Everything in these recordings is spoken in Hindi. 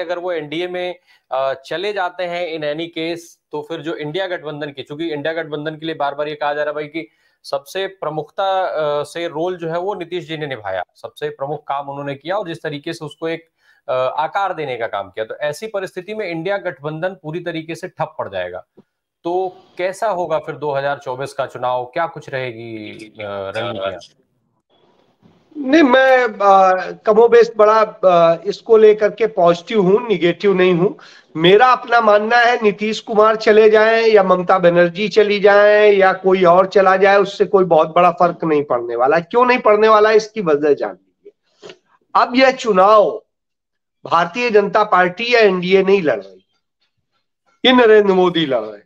अगर वो एनडीए में चले जाते हैं इन एनी केस तो फिर जो इंडिया गठबंधन की चूंकि इंडिया गठबंधन के लिए बार बार ये कहा जा रहा है भाई कि सबसे प्रमुखता से रोल जो है वो नीतीश जी ने निभाया सबसे प्रमुख काम उन्होंने किया और जिस तरीके से उसको एक आकार देने का काम किया तो ऐसी परिस्थिति में इंडिया गठबंधन पूरी तरीके से ठप पड़ जाएगा तो कैसा होगा फिर 2024 का चुनाव क्या कुछ रहेगी रणनीति नहीं मैं कमोबेश बड़ा आ, इसको लेकर के पॉजिटिव हूँ निगेटिव नहीं हूँ मेरा अपना मानना है नीतीश कुमार चले जाएं या ममता बनर्जी चली जाएं या कोई और चला जाए उससे कोई बहुत बड़ा फर्क नहीं पड़ने वाला क्यों नहीं पड़ने वाला इसकी वजह जान लीजिए अब यह चुनाव भारतीय जनता पार्टी या एनडीए नहीं लड़ रही ये नरेंद्र मोदी लड़ रहे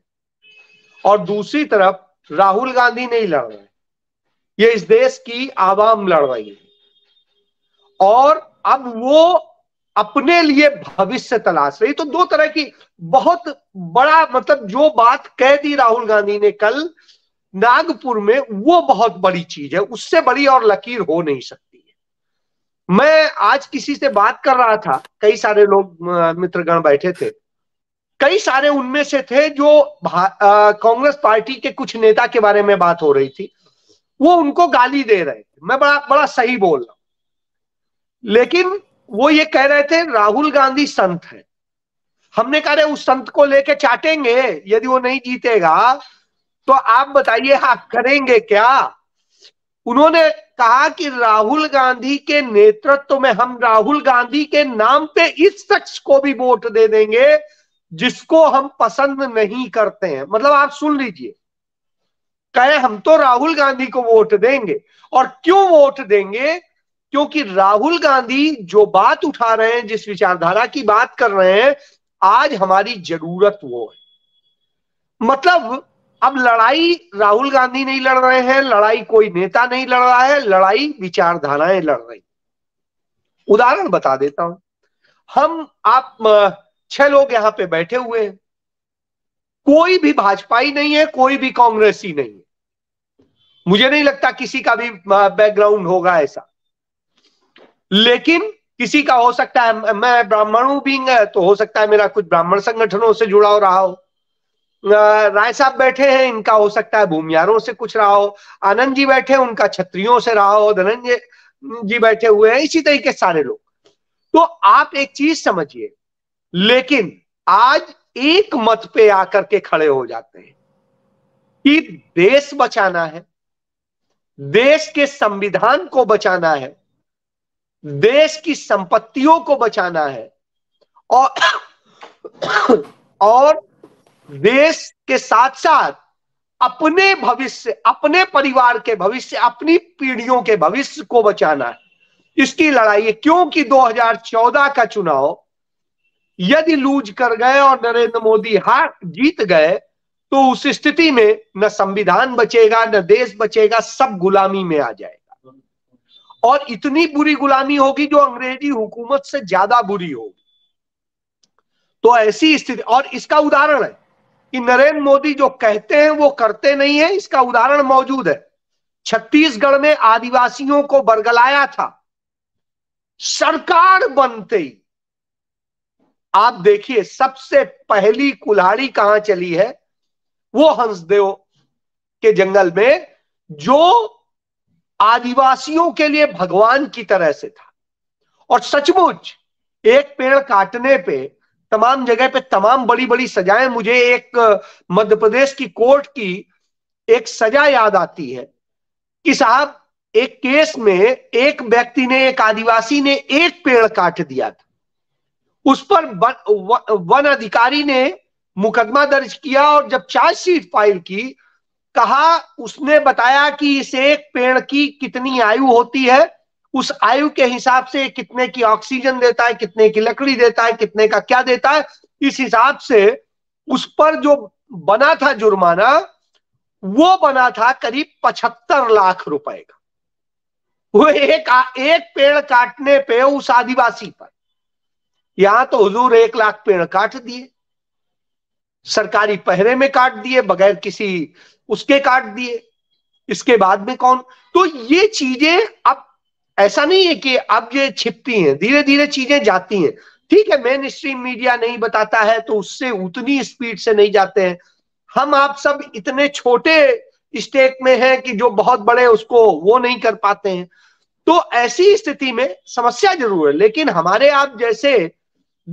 और दूसरी तरफ राहुल गांधी नहीं लड़ रहे ये इस देश की आवाम लड़ रही है और अब वो अपने लिए भविष्य तलाश रही तो दो तरह की बहुत बड़ा मतलब जो बात कह दी राहुल गांधी ने कल नागपुर में वो बहुत बड़ी चीज है उससे बड़ी और लकीर हो नहीं सकती है मैं आज किसी से बात कर रहा था कई सारे लोग मित्रगण बैठे थे कई सारे उनमें से थे जो कांग्रेस पार्टी के कुछ नेता के बारे में बात हो रही थी वो उनको गाली दे रहे थे मैं बड़ा बड़ा सही बोल रहा हूं लेकिन वो ये कह रहे थे राहुल गांधी संत है हमने कहा रहे उस संत को लेके चाटेंगे यदि वो नहीं जीतेगा तो आप बताइए हाँ करेंगे क्या उन्होंने कहा कि राहुल गांधी के नेतृत्व में हम राहुल गांधी के नाम पे इस शख्स को भी वोट दे देंगे जिसको हम पसंद नहीं करते हैं मतलब आप सुन लीजिए कहे हम तो राहुल गांधी को वोट देंगे और क्यों वोट देंगे क्योंकि राहुल गांधी जो बात उठा रहे हैं जिस विचारधारा की बात कर रहे हैं आज हमारी जरूरत वो है मतलब अब लड़ाई राहुल गांधी नहीं लड़ रहे हैं लड़ाई कोई नेता नहीं लड़ रहा है लड़ाई विचारधाराएं लड़ रही उदाहरण बता देता हूं हम आप छह लोग यहां पे बैठे हुए हैं कोई भी भाजपाई नहीं है कोई भी कांग्रेसी नहीं है मुझे नहीं लगता किसी का भी बैकग्राउंड होगा ऐसा लेकिन किसी का हो सकता है मैं ब्राह्मण हूं बींग तो हो सकता है मेरा कुछ ब्राह्मण संगठनों से जुड़ा हो रहा हो राय साहब बैठे हैं इनका हो सकता है भूमियारों से कुछ रहा हो आनंद जी बैठे उनका छत्रियों से रहा हो धनंजय जी बैठे हुए हैं इसी तरीके सारे लोग तो आप एक चीज समझिए लेकिन आज एक मत पे आकर के खड़े हो जाते हैं कि देश बचाना है देश के संविधान को बचाना है देश की संपत्तियों को बचाना है और और देश के साथ साथ अपने भविष्य अपने परिवार के भविष्य अपनी पीढ़ियों के भविष्य को बचाना है इसकी लड़ाई है क्योंकि 2014 का चुनाव यदि लूज कर गए और नरेंद्र मोदी हार जीत गए तो उस स्थिति में न संविधान बचेगा न देश बचेगा सब गुलामी में आ जाएगा और इतनी बुरी गुलामी होगी जो अंग्रेजी हुकूमत से ज्यादा बुरी होगी तो ऐसी स्थिति और इसका उदाहरण है कि नरेंद्र मोदी जो कहते हैं वो करते नहीं है इसका उदाहरण मौजूद है छत्तीसगढ़ में आदिवासियों को बरगलाया था सरकार बनते ही आप देखिए सबसे पहली कुल्हाड़ी कहां चली है वो हंसदेव के जंगल में जो आदिवासियों के लिए भगवान की तरह से था और सचमुच एक पेड़ काटने पे तमाम जगह पे तमाम बड़ी बड़ी सजाएं मुझे एक मध्य प्रदेश की कोर्ट की एक सजा याद आती है कि साहब एक केस में एक व्यक्ति ने एक आदिवासी ने एक पेड़ काट दिया था उस पर वन, वन अधिकारी ने मुकदमा दर्ज किया और जब चार्जशीट फाइल की कहा उसने बताया कि इस एक पेड़ की कितनी आयु होती है उस आयु के हिसाब से कितने की ऑक्सीजन देता है कितने की लकड़ी देता है कितने का क्या देता है इस हिसाब से उस पर जो बना था जुर्माना वो बना था करीब पचहत्तर लाख रुपए का वो एक एक पेड़ काटने पे उस आदिवासी पर यहां तो हजूर एक लाख पेड़ काट दिए सरकारी पहरे में काट दिए बगैर किसी उसके काट दिए इसके बाद में कौन तो ये चीजें अब ऐसा नहीं है कि अब ये छिपती हैं धीरे धीरे चीजें जाती हैं ठीक है मेन स्ट्रीम मीडिया नहीं बताता है तो उससे उतनी स्पीड से नहीं जाते हैं हम आप सब इतने छोटे स्टेट में हैं कि जो बहुत बड़े उसको वो नहीं कर पाते हैं तो ऐसी स्थिति में समस्या जरूर है लेकिन हमारे आप जैसे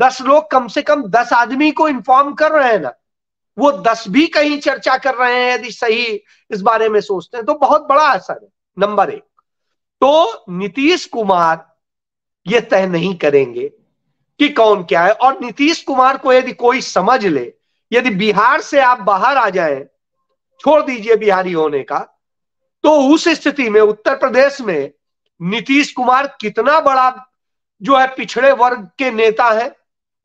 दस लोग कम से कम दस आदमी को इन्फॉर्म कर रहे हैं ना वो दस भी कहीं चर्चा कर रहे हैं यदि सही इस बारे में सोचते हैं तो बहुत बड़ा असर है नंबर एक तो नीतीश कुमार ये तय नहीं करेंगे कि कौन क्या है और नीतीश कुमार को यदि कोई समझ ले यदि बिहार से आप बाहर आ जाए छोड़ दीजिए बिहारी होने का तो उस स्थिति में उत्तर प्रदेश में नीतीश कुमार कितना बड़ा जो है पिछड़े वर्ग के नेता है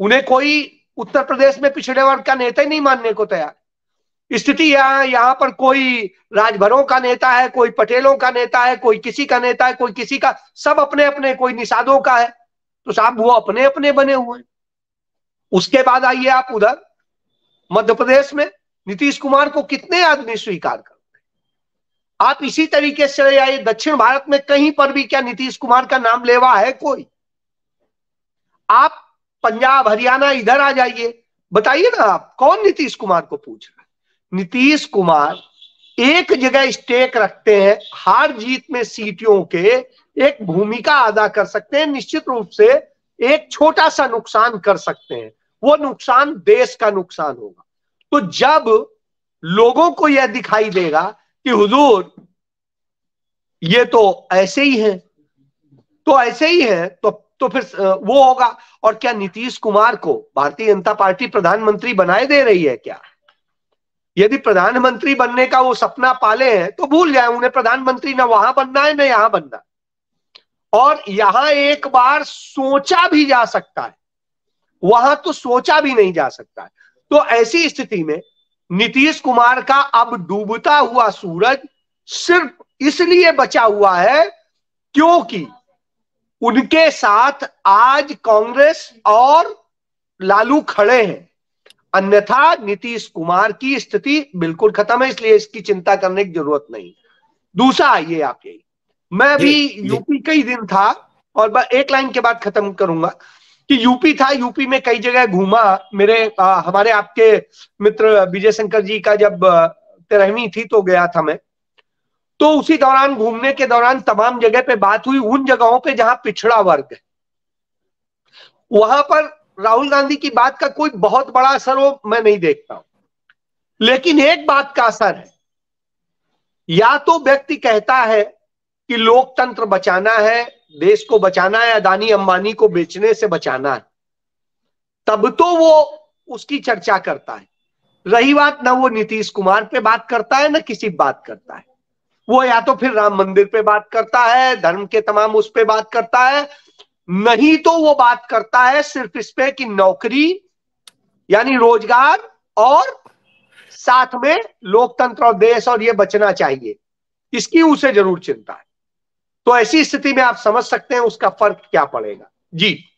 उन्हें कोई उत्तर प्रदेश में पिछड़े वर्ग का नेता ही नहीं मानने को तैयार स्थिति यहाँ यहाँ पर कोई राजभरों का नेता है कोई पटेलों का नेता है कोई किसी का नेता है कोई किसी का सब अपने अपने कोई निषादों का है तो साहब वो अपने अपने बने हुए उसके बाद आइए आप उधर मध्य प्रदेश में नीतीश कुमार को कितने आदमी स्वीकार करते आप इसी तरीके से आइए दक्षिण भारत में कहीं पर भी क्या नीतीश कुमार का नाम लेवा है कोई आप पंजाब हरियाणा इधर आ जाइए बताइए ना आप कौन नीतीश कुमार को पूछ रहा है नीतीश कुमार एक जगह स्टेक रखते हैं हार जीत में सीटियों के एक भूमिका अदा कर सकते हैं निश्चित रूप से एक छोटा सा नुकसान कर सकते हैं वो नुकसान देश का नुकसान होगा तो जब लोगों को यह दिखाई देगा कि हुजूर ये तो ऐसे ही है तो ऐसे ही है तो तो फिर वो होगा और क्या नीतीश कुमार को भारतीय जनता पार्टी प्रधानमंत्री बनाए दे रही है क्या यदि प्रधानमंत्री बनने का वो सपना पाले हैं तो भूल जाए उन्हें प्रधानमंत्री ना वहां बनना है ना यहां बनना और यहां एक बार सोचा भी जा सकता है वहां तो सोचा भी नहीं जा सकता है तो ऐसी स्थिति में नीतीश कुमार का अब डूबता हुआ सूरज सिर्फ इसलिए बचा हुआ है क्योंकि उनके साथ आज कांग्रेस और लालू खड़े हैं अन्यथा नीतीश कुमार की स्थिति बिल्कुल खत्म है इसलिए इसकी चिंता करने की जरूरत नहीं दूसरा आइए आप यही मैं भी यूपी कई दिन था और एक लाइन के बाद खत्म करूंगा कि यूपी था यूपी में कई जगह घूमा मेरे आ, हमारे आपके मित्र विजय शंकर जी का जब तेरहवीं थी तो गया था मैं तो उसी दौरान घूमने के दौरान तमाम जगह पे बात हुई उन जगहों पे जहां पिछड़ा वर्ग है वहां पर राहुल गांधी की बात का कोई बहुत बड़ा असर हो मैं नहीं देखता हूं लेकिन एक बात का असर है या तो व्यक्ति कहता है कि लोकतंत्र बचाना है देश को बचाना है अदानी अंबानी को बेचने से बचाना है तब तो वो उसकी चर्चा करता है रही बात ना वो नीतीश कुमार पे बात करता है ना किसी बात करता है वो या तो फिर राम मंदिर पे बात करता है धर्म के तमाम उस पर बात करता है नहीं तो वो बात करता है सिर्फ इस पे कि नौकरी यानी रोजगार और साथ में लोकतंत्र और देश और ये बचना चाहिए इसकी उसे जरूर चिंता है तो ऐसी स्थिति में आप समझ सकते हैं उसका फर्क क्या पड़ेगा जी